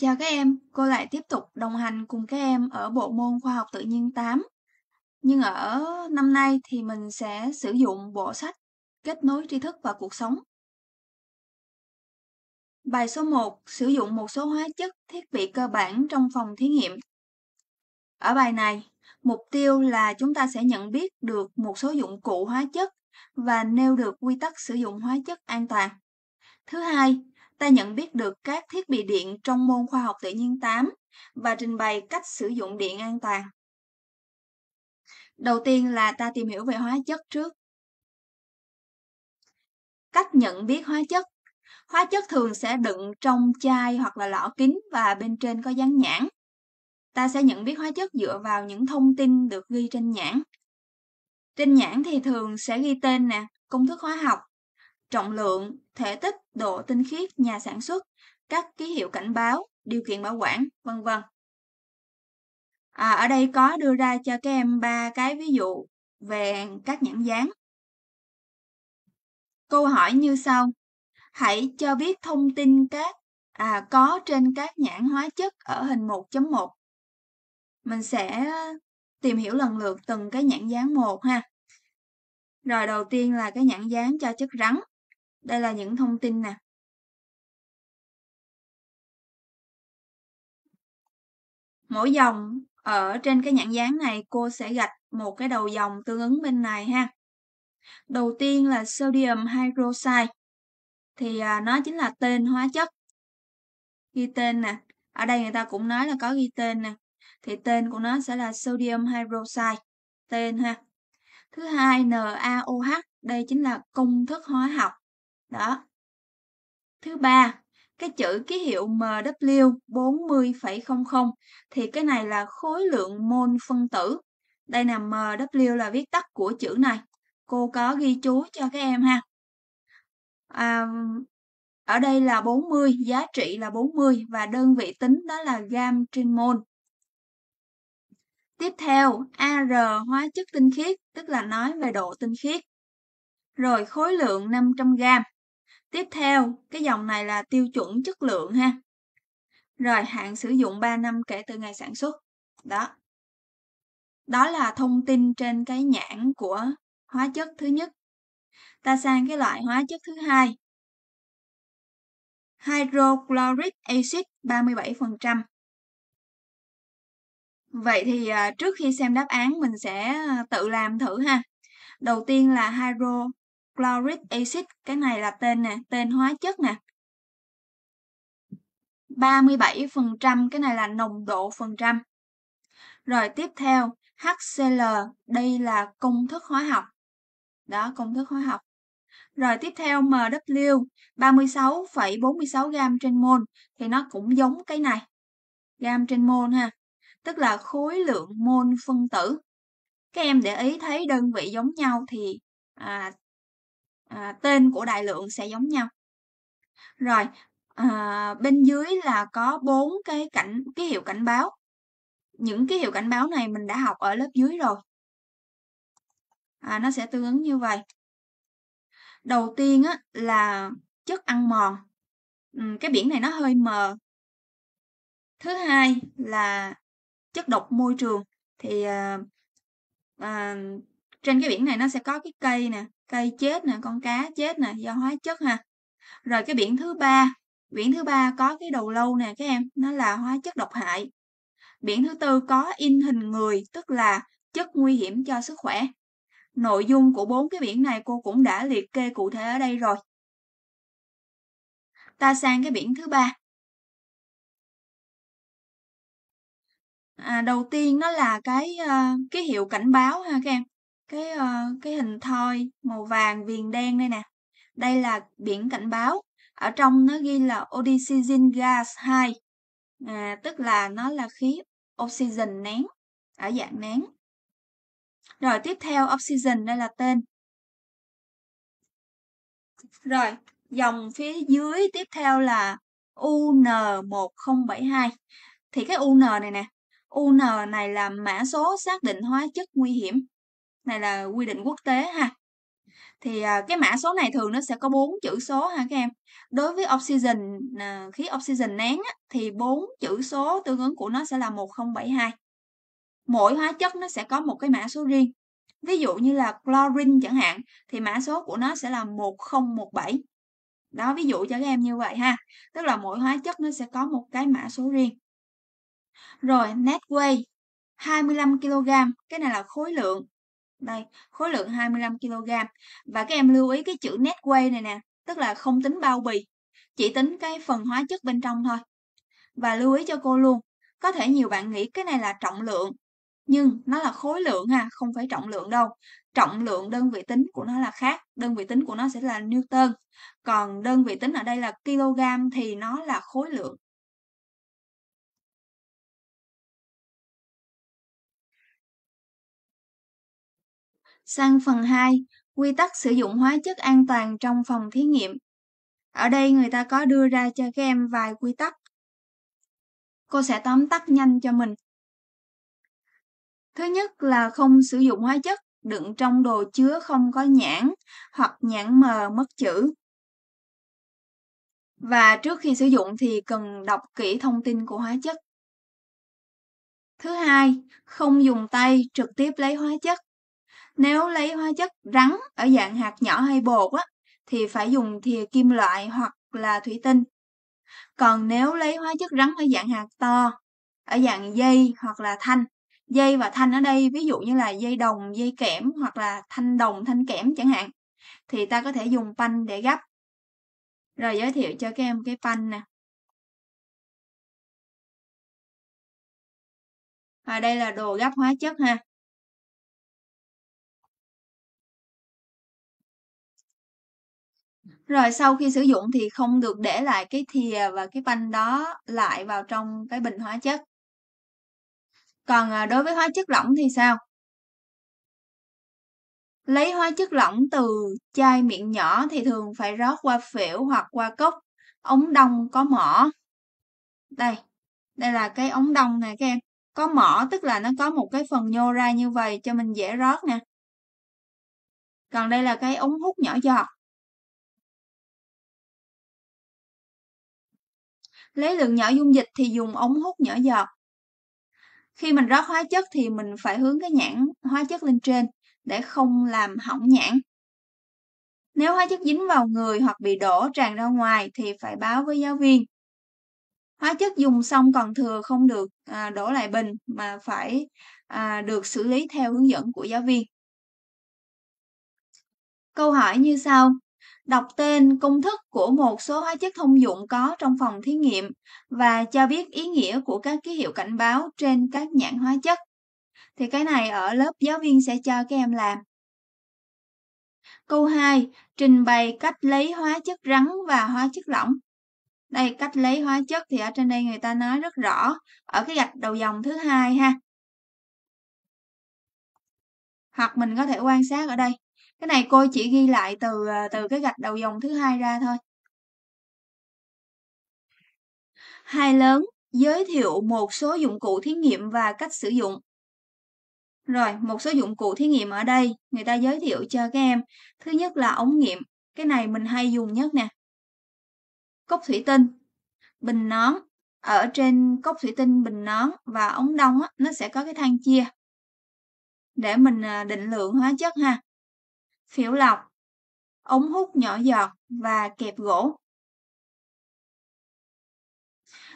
Chào các em, cô lại tiếp tục đồng hành cùng các em ở bộ môn khoa học tự nhiên 8. Nhưng ở năm nay thì mình sẽ sử dụng bộ sách Kết nối tri thức và cuộc sống. Bài số 1 sử dụng một số hóa chất thiết bị cơ bản trong phòng thí nghiệm. Ở bài này, mục tiêu là chúng ta sẽ nhận biết được một số dụng cụ hóa chất và nêu được quy tắc sử dụng hóa chất an toàn. Thứ hai, ta nhận biết được các thiết bị điện trong môn khoa học tự nhiên 8 và trình bày cách sử dụng điện an toàn. Đầu tiên là ta tìm hiểu về hóa chất trước. Cách nhận biết hóa chất Hóa chất thường sẽ đựng trong chai hoặc là lọ kính và bên trên có dán nhãn. Ta sẽ nhận biết hóa chất dựa vào những thông tin được ghi trên nhãn. Trên nhãn thì thường sẽ ghi tên nè, công thức hóa học, trọng lượng, thể tích, độ tinh khiết, nhà sản xuất, các ký hiệu cảnh báo, điều kiện bảo quản, vân vân. À, ở đây có đưa ra cho các em ba cái ví dụ về các nhãn dán. Câu hỏi như sau. Hãy cho biết thông tin các à, có trên các nhãn hóa chất ở hình 1.1. Mình sẽ tìm hiểu lần lượt từng cái nhãn dán một ha. Rồi đầu tiên là cái nhãn dán cho chất rắn. Đây là những thông tin nè. Mỗi dòng ở trên cái nhãn dán này cô sẽ gạch một cái đầu dòng tương ứng bên này ha. Đầu tiên là sodium hydroxide thì à, nó chính là tên hóa chất. Ghi tên nè. Ở đây người ta cũng nói là có ghi tên nè. Thì tên của nó sẽ là sodium hydroxide. Tên ha. Thứ hai NaOH, đây chính là công thức hóa học đó thứ ba cái chữ ký hiệu MW 40,00 thì cái này là khối lượng mol phân tử. Đây là MW là viết tắt của chữ này. Cô có ghi chú cho các em ha. À, ở đây là 40, giá trị là 40 và đơn vị tính đó là gam trên mol. Tiếp theo, AR hóa chất tinh khiết, tức là nói về độ tinh khiết. Rồi khối lượng 500 gram Tiếp theo, cái dòng này là tiêu chuẩn chất lượng ha. Rồi hạn sử dụng 3 năm kể từ ngày sản xuất. Đó. Đó là thông tin trên cái nhãn của hóa chất thứ nhất. Ta sang cái loại hóa chất thứ hai. Hydrochloric acid 37%. Vậy thì à, trước khi xem đáp án mình sẽ à, tự làm thử ha. Đầu tiên là hydro Chloric acid, cái này là tên nè, tên hóa chất nè. 37%, cái này là nồng độ phần trăm. Rồi tiếp theo, HCl, đây là công thức hóa học. Đó, công thức hóa học. Rồi tiếp theo MW 36,46 gam trên mol thì nó cũng giống cái này. Gam trên mol ha. Tức là khối lượng mol phân tử. Các em để ý thấy đơn vị giống nhau thì à, à, tên của đại lượng sẽ giống nhau rồi à, bên dưới là có bốn cái cảnh ký hiệu cảnh báo những ký hiệu cảnh báo này mình đã học ở lớp dưới rồi à, nó sẽ tương ứng như vậy đầu tiên á, là chất ăn mòn ừ, cái biển này nó hơi mờ thứ hai là chất độc môi trường thì à, à, trên cái biển này nó sẽ có cái cây nè cây chết nè con cá chết nè do hóa chất ha rồi cái biển thứ ba biển thứ ba có cái đầu lâu nè các em nó là hóa chất độc hại biển thứ tư có in hình người tức là chất nguy hiểm cho sức khỏe nội dung của bốn cái biển này cô cũng đã liệt kê cụ thể ở đây rồi ta sang cái biển thứ ba à, đầu tiên nó là cái uh, cái hiệu cảnh báo ha các em cái uh, cái hình thoi màu vàng viền đen đây nè đây là biển cảnh báo ở trong nó ghi là oxygen gas 2 à, tức là nó là khí oxygen nén ở dạng nén rồi tiếp theo oxygen đây là tên rồi dòng phía dưới tiếp theo là UN1072 thì cái UN này nè UN này là mã số xác định hóa chất nguy hiểm này là quy định quốc tế ha thì à, cái mã số này thường nó sẽ có bốn chữ số ha các em đối với oxygen à, khí oxygen nén á, thì bốn chữ số tương ứng của nó sẽ là 1072 mỗi hóa chất nó sẽ có một cái mã số riêng ví dụ như là chlorine chẳng hạn thì mã số của nó sẽ là 1017 đó ví dụ cho các em như vậy ha tức là mỗi hóa chất nó sẽ có một cái mã số riêng rồi net weight 25 kg cái này là khối lượng đây khối lượng 25 kg và các em lưu ý cái chữ net weight này nè tức là không tính bao bì chỉ tính cái phần hóa chất bên trong thôi và lưu ý cho cô luôn có thể nhiều bạn nghĩ cái này là trọng lượng nhưng nó là khối lượng ha không phải trọng lượng đâu trọng lượng đơn vị tính của nó là khác đơn vị tính của nó sẽ là newton còn đơn vị tính ở đây là kg thì nó là khối lượng Sang phần 2, quy tắc sử dụng hóa chất an toàn trong phòng thí nghiệm. Ở đây người ta có đưa ra cho các em vài quy tắc. Cô sẽ tóm tắt nhanh cho mình. Thứ nhất là không sử dụng hóa chất đựng trong đồ chứa không có nhãn hoặc nhãn mờ mất chữ. Và trước khi sử dụng thì cần đọc kỹ thông tin của hóa chất. Thứ hai, không dùng tay trực tiếp lấy hóa chất. Nếu lấy hóa chất rắn ở dạng hạt nhỏ hay bột á, thì phải dùng thìa kim loại hoặc là thủy tinh. Còn nếu lấy hóa chất rắn ở dạng hạt to, ở dạng dây hoặc là thanh, dây và thanh ở đây ví dụ như là dây đồng, dây kẽm hoặc là thanh đồng, thanh kẽm chẳng hạn, thì ta có thể dùng panh để gấp. Rồi giới thiệu cho các em cái panh nè. Và đây là đồ gấp hóa chất ha. Rồi sau khi sử dụng thì không được để lại cái thìa và cái banh đó lại vào trong cái bình hóa chất. Còn à, đối với hóa chất lỏng thì sao? Lấy hóa chất lỏng từ chai miệng nhỏ thì thường phải rót qua phễu hoặc qua cốc, ống đông có mỏ. Đây, đây là cái ống đông này các em. Có mỏ tức là nó có một cái phần nhô ra như vậy cho mình dễ rót nè. Còn đây là cái ống hút nhỏ giọt. Lấy lượng nhỏ dung dịch thì dùng ống hút nhỏ giọt. Khi mình rót hóa chất thì mình phải hướng cái nhãn hóa chất lên trên để không làm hỏng nhãn. Nếu hóa chất dính vào người hoặc bị đổ tràn ra ngoài thì phải báo với giáo viên. Hóa chất dùng xong còn thừa không được à, đổ lại bình mà phải à, được xử lý theo hướng dẫn của giáo viên. Câu hỏi như sau, đọc tên công thức của một số hóa chất thông dụng có trong phòng thí nghiệm và cho biết ý nghĩa của các ký hiệu cảnh báo trên các nhãn hóa chất. Thì cái này ở lớp giáo viên sẽ cho các em làm. Câu 2. Trình bày cách lấy hóa chất rắn và hóa chất lỏng. Đây, cách lấy hóa chất thì ở trên đây người ta nói rất rõ ở cái gạch đầu dòng thứ hai ha. Hoặc mình có thể quan sát ở đây cái này cô chỉ ghi lại từ ờ, từ cái gạch đầu dòng thứ hai ra thôi hai lớn giới thiệu một số dụng cụ thí nghiệm và cách sử dụng rồi một số dụng cụ thí nghiệm ở đây người ta giới thiệu cho các em thứ nhất là ống nghiệm cái này mình hay dùng nhất nè cốc thủy tinh bình nón ở trên cốc thủy tinh bình nón và ống đông á, nó sẽ có cái thang chia để mình ờ, định lượng hóa chất ha phiếu lọc, ống hút nhỏ giọt và kẹp gỗ.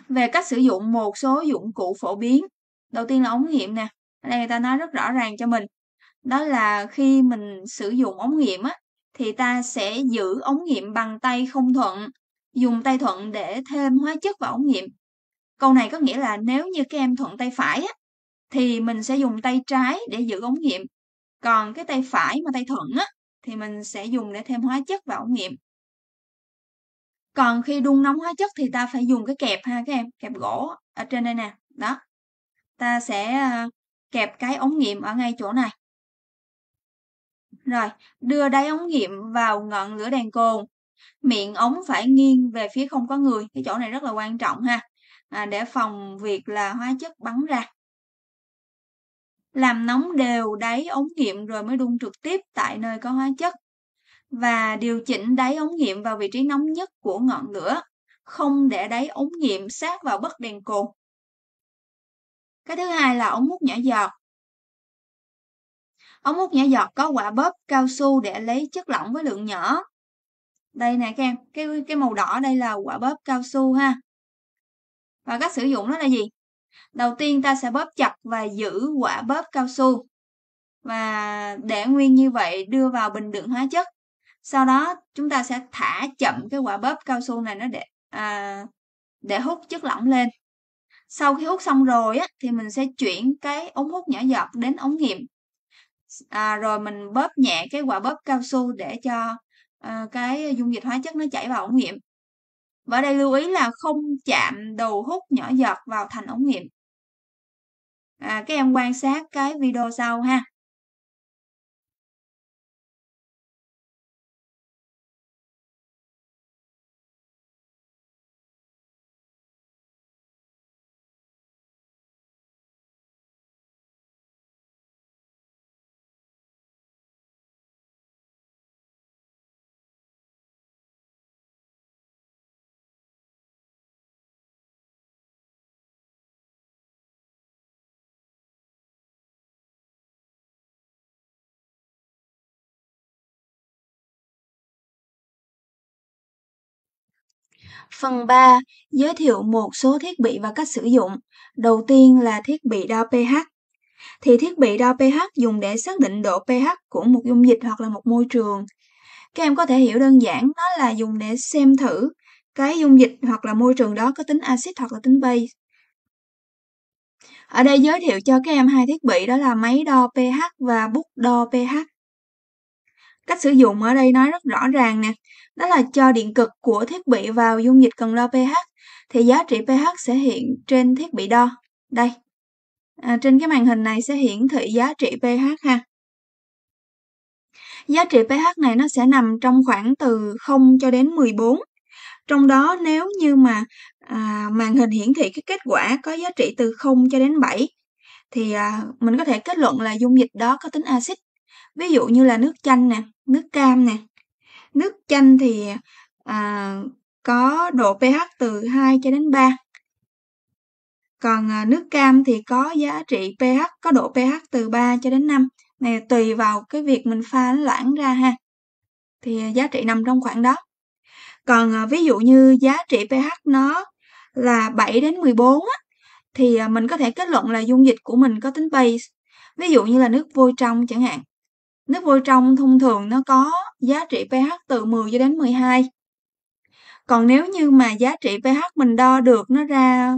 Về cách sử dụng một số dụng cụ phổ biến, đầu tiên là ống nghiệm nè, ở đây người ta nói rất rõ ràng cho mình. Đó là khi mình sử dụng ống nghiệm á, thì ta sẽ giữ ống nghiệm bằng tay không thuận, dùng tay thuận để thêm hóa chất vào ống nghiệm. Câu này có nghĩa là nếu như các em thuận tay phải á, thì mình sẽ dùng tay trái để giữ ống nghiệm. Còn cái tay phải mà tay thuận á, thì mình sẽ dùng để thêm hóa chất vào ống nghiệm. Còn khi đun nóng hóa chất thì ta phải dùng cái kẹp ha các em, kẹp gỗ ở trên đây nè, đó. Ta sẽ ờ, kẹp cái ống nghiệm ở ngay chỗ này. Rồi, đưa đáy ống nghiệm vào ngọn lửa đèn cồn. Miệng ống phải nghiêng về phía không có người, cái chỗ này rất là quan trọng ha, à, để phòng việc là hóa chất bắn ra làm nóng đều đáy ống nghiệm rồi mới đun trực tiếp tại nơi có hóa chất và điều chỉnh đáy ống nghiệm vào vị trí nóng nhất của ngọn lửa, không để đáy ống nghiệm sát vào bất đèn cồn. Cái thứ hai là ống hút nhỏ giọt. Ống hút nhỏ giọt có quả bóp cao su để lấy chất lỏng với lượng nhỏ. Đây nè các em, cái cái màu đỏ đây là quả bóp cao su ha. Và cách sử dụng đó là gì? Đầu tiên ta sẽ bóp chặt và giữ quả bóp cao su và để nguyên như vậy đưa vào bình đựng hóa chất. Sau đó chúng ta sẽ thả chậm cái quả bóp cao su này nó để à, để hút chất lỏng lên. Sau khi hút xong rồi á, thì mình sẽ chuyển cái ống hút nhỏ giọt đến ống nghiệm. À, rồi mình bóp nhẹ cái quả bóp cao su để cho à, cái dung dịch hóa chất nó chảy vào ống nghiệm và đây lưu ý là không chạm đầu hút nhỏ giọt vào thành ống nghiệm à, các em quan sát cái video sau ha Phần 3. Giới thiệu một số thiết bị và cách sử dụng. Đầu tiên là thiết bị đo pH. Thì thiết bị đo pH dùng để xác định độ pH của một dung dịch hoặc là một môi trường. Các em có thể hiểu đơn giản nó là dùng để xem thử cái dung dịch hoặc là môi trường đó có tính axit hoặc là tính base. Ở đây giới thiệu cho các em hai thiết bị đó là máy đo pH và bút đo pH. Cách sử dụng ở đây nói rất rõ ràng nè đó là cho điện cực của thiết bị vào dung dịch cần đo pH thì giá trị pH sẽ hiện trên thiết bị đo. Đây, à, trên cái màn hình này sẽ hiển thị giá trị pH ha. Giá trị pH này nó sẽ nằm trong khoảng từ 0 cho đến 14. Trong đó nếu như mà à, màn hình hiển thị cái kết quả có giá trị từ 0 cho đến 7 thì à, mình có thể kết luận là dung dịch đó có tính axit. Ví dụ như là nước chanh nè, nước cam nè, Nước chanh thì à, có độ pH từ 2 cho đến 3. Còn à, nước cam thì có giá trị pH, có độ pH từ 3 cho đến 5. Này tùy vào cái việc mình pha loãng ra ha. Thì à, giá trị nằm trong khoảng đó. Còn à, ví dụ như giá trị pH nó là 7 đến 14 á, thì à, mình có thể kết luận là dung dịch của mình có tính base. Ví dụ như là nước vôi trong chẳng hạn Nước vôi trong thông thường nó có giá trị pH từ 10 cho đến 12. Còn nếu như mà giá trị pH mình đo được nó ra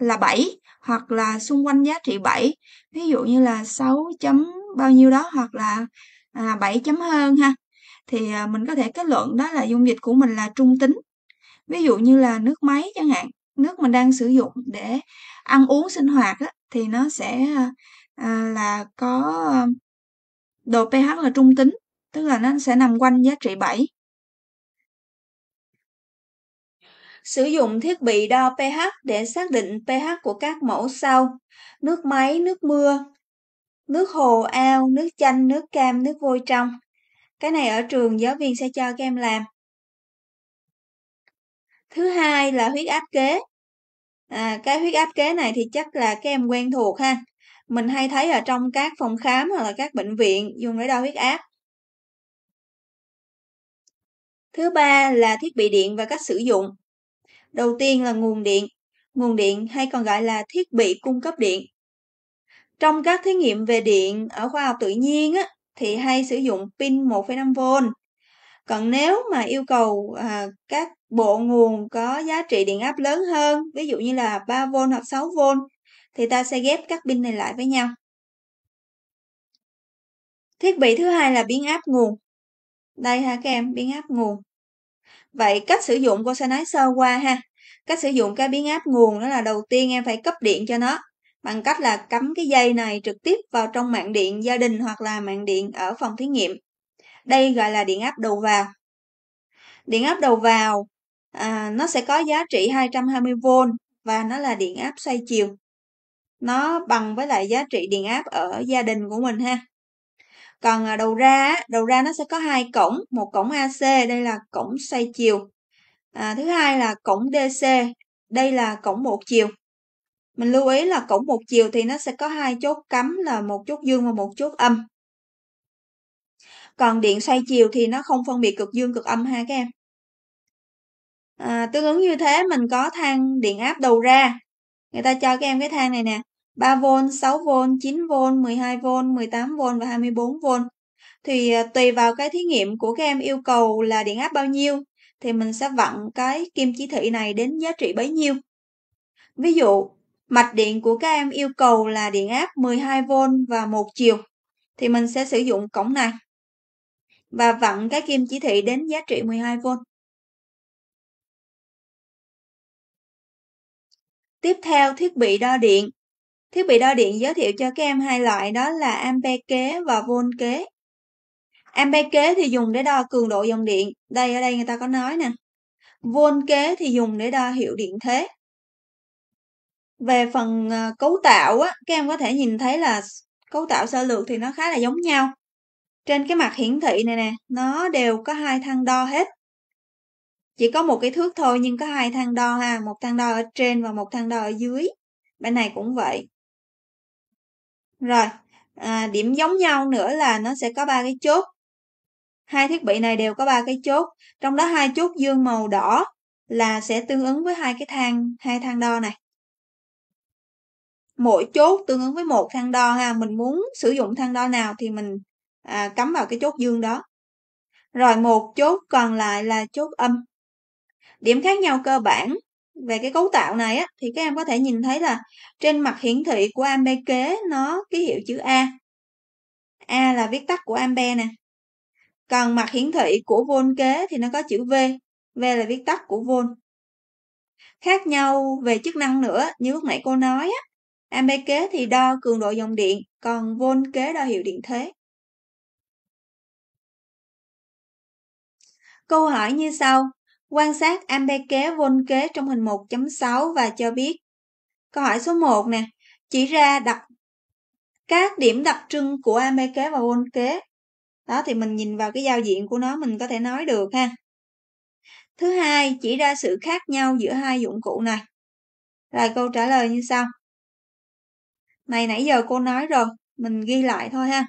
là 7 hoặc là xung quanh giá trị 7, ví dụ như là 6 chấm bao nhiêu đó hoặc là à, 7 chấm hơn ha thì à, mình có thể kết luận đó là dung dịch của mình là trung tính. Ví dụ như là nước máy chẳng hạn, nước mình đang sử dụng để ăn uống sinh hoạt á, thì nó sẽ à, là có độ pH là trung tính tức là nó sẽ nằm quanh giá trị 7 sử dụng thiết bị đo pH để xác định pH của các mẫu sau nước máy, nước mưa, nước hồ, ao, nước chanh, nước cam, nước vôi trong. Cái này ở trường giáo viên sẽ cho các em làm. Thứ hai là huyết áp kế. À, cái huyết áp kế này thì chắc là các em quen thuộc ha mình hay thấy ở trong các phòng khám hoặc là các bệnh viện dùng để đo huyết áp. Thứ ba là thiết bị điện và cách sử dụng. Đầu tiên là nguồn điện. Nguồn điện hay còn gọi là thiết bị cung cấp điện. Trong các thí nghiệm về điện ở khoa học tự nhiên á, thì hay sử dụng pin 1,5V. Còn nếu mà yêu cầu à, các bộ nguồn có giá trị điện áp lớn hơn, ví dụ như là 3V hoặc 6V thì ta sẽ ghép các pin này lại với nhau. Thiết bị thứ hai là biến áp nguồn. Đây ha các em, biến áp nguồn. Vậy cách sử dụng cô sẽ nói sơ qua ha. Cách sử dụng cái biến áp nguồn đó là đầu tiên em phải cấp điện cho nó bằng cách là cắm cái dây này trực tiếp vào trong mạng điện gia đình hoặc là mạng điện ở phòng thí nghiệm. Đây gọi là điện áp đầu vào. Điện áp đầu vào à, nó sẽ có giá trị 220V và nó là điện áp xoay chiều nó bằng với lại giá trị điện áp ở gia đình của mình ha còn à, đầu ra đầu ra nó sẽ có hai cổng một cổng AC đây là cổng xoay chiều à, thứ hai là cổng DC đây là cổng một chiều mình lưu ý là cổng một chiều thì nó sẽ có hai chốt cắm là một chốt dương và một chốt âm còn điện xoay chiều thì nó không phân biệt cực dương cực âm ha các em à, tương ứng như thế mình có thang điện áp đầu ra người ta cho các em cái thang này nè 3V, 6V, 9V, 12V, 18V và 24V. Thì à, tùy vào cái thí nghiệm của các em yêu cầu là điện áp bao nhiêu thì mình sẽ vặn cái kim chỉ thị này đến giá trị bấy nhiêu. Ví dụ, mạch điện của các em yêu cầu là điện áp 12V và một chiều thì mình sẽ sử dụng cổng này và vặn cái kim chỉ thị đến giá trị 12V. Tiếp theo thiết bị đo điện Thiết bị đo điện giới thiệu cho các em hai loại đó là ampe kế và vôn kế. Ampe kế thì dùng để đo cường độ dòng điện. Đây ở đây người ta có nói nè. Vôn kế thì dùng để đo hiệu điện thế. Về phần ờ, cấu tạo á, các em có thể nhìn thấy là cấu tạo sơ lược thì nó khá là giống nhau. Trên cái mặt hiển thị này nè, nó đều có hai thang đo hết. Chỉ có một cái thước thôi nhưng có hai thang đo ha, một thang đo ở trên và một thang đo ở dưới. Bên này cũng vậy. Rồi, à, điểm giống nhau nữa là nó sẽ có ba cái chốt. Hai thiết bị này đều có ba cái chốt, trong đó hai chốt dương màu đỏ là sẽ tương ứng với hai cái thang hai thang đo này. Mỗi chốt tương ứng với một thang đo ha, mình muốn sử dụng thang đo nào thì mình à, cắm vào cái chốt dương đó. Rồi một chốt còn lại là chốt âm. Điểm khác nhau cơ bản về cái cấu tạo này á, thì các em có thể nhìn thấy là trên mặt hiển thị của ampe kế nó ký hiệu chữ A. A là viết tắt của ampe nè. Còn mặt hiển thị của vôn kế thì nó có chữ V. V là viết tắt của vôn. Khác nhau về chức năng nữa, như lúc nãy cô nói á, ampe kế thì đo cường độ dòng điện, còn vôn kế đo hiệu điện thế. Câu hỏi như sau, quan sát ampe kế vôn kế trong hình 1.6 và cho biết. Câu hỏi số 1 nè, chỉ ra đặc các điểm đặc trưng của ampe kế và vôn kế. Đó thì mình nhìn vào cái giao diện của nó mình có thể nói được ha. Thứ hai, chỉ ra sự khác nhau giữa hai dụng cụ này. Rồi câu trả lời như sau. Này nãy giờ cô nói rồi, mình ghi lại thôi ha.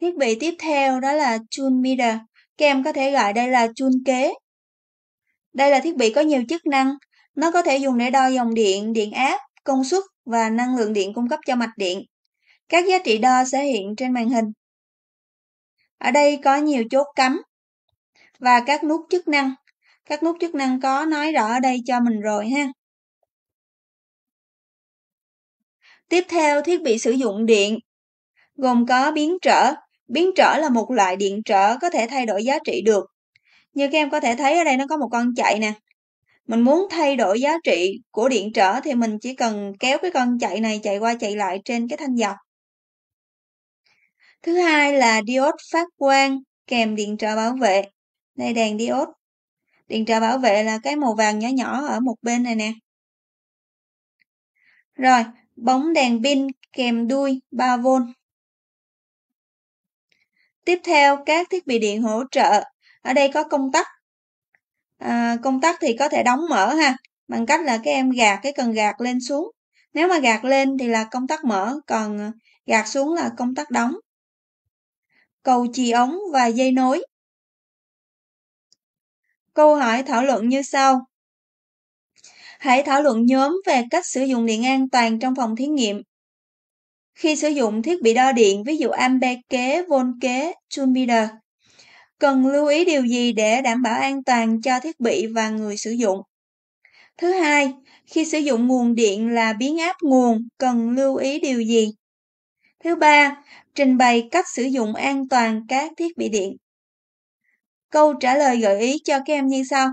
Thiết bị tiếp theo đó là Tune Meter, các em có thể gọi đây là Tune kế. Đây là thiết bị có nhiều chức năng, nó có thể dùng để đo dòng điện, điện áp, công suất và năng lượng điện cung cấp cho mạch điện. Các giá trị đo sẽ hiện trên màn hình. Ở đây có nhiều chốt cắm và các nút chức năng. Các nút chức năng có nói rõ ở đây cho mình rồi ha. Tiếp theo, thiết bị sử dụng điện gồm có biến trở, Biến trở là một loại điện trở có thể thay đổi giá trị được. Như các em có thể thấy ở đây nó có một con chạy nè. Mình muốn thay đổi giá trị của điện trở thì mình chỉ cần kéo cái con chạy này chạy qua chạy lại trên cái thanh dọc. Thứ hai là diode phát quang kèm điện trở bảo vệ. Đây đèn diode. Điện trở bảo vệ là cái màu vàng nhỏ nhỏ ở một bên này nè. Rồi, bóng đèn pin kèm đuôi 3V. Tiếp theo các thiết bị điện hỗ trợ. Ở đây có công tắc. À, công tắc thì có thể đóng mở ha. Bằng cách là các em gạt cái cần gạt lên xuống. Nếu mà gạt lên thì là công tắc mở. Còn ờ, gạt xuống là công tắc đóng. Cầu chì ống và dây nối. Câu hỏi thảo luận như sau. Hãy thảo luận nhóm về cách sử dụng điện an toàn trong phòng thí nghiệm khi sử dụng thiết bị đo điện, ví dụ ampe kế, vôn kế, joule meter. Cần lưu ý điều gì để đảm bảo an toàn cho thiết bị và người sử dụng? Thứ hai, khi sử dụng nguồn điện là biến áp nguồn, cần lưu ý điều gì? Thứ ba, trình bày cách sử dụng an toàn các thiết bị điện. Câu trả lời gợi ý cho các em như sau.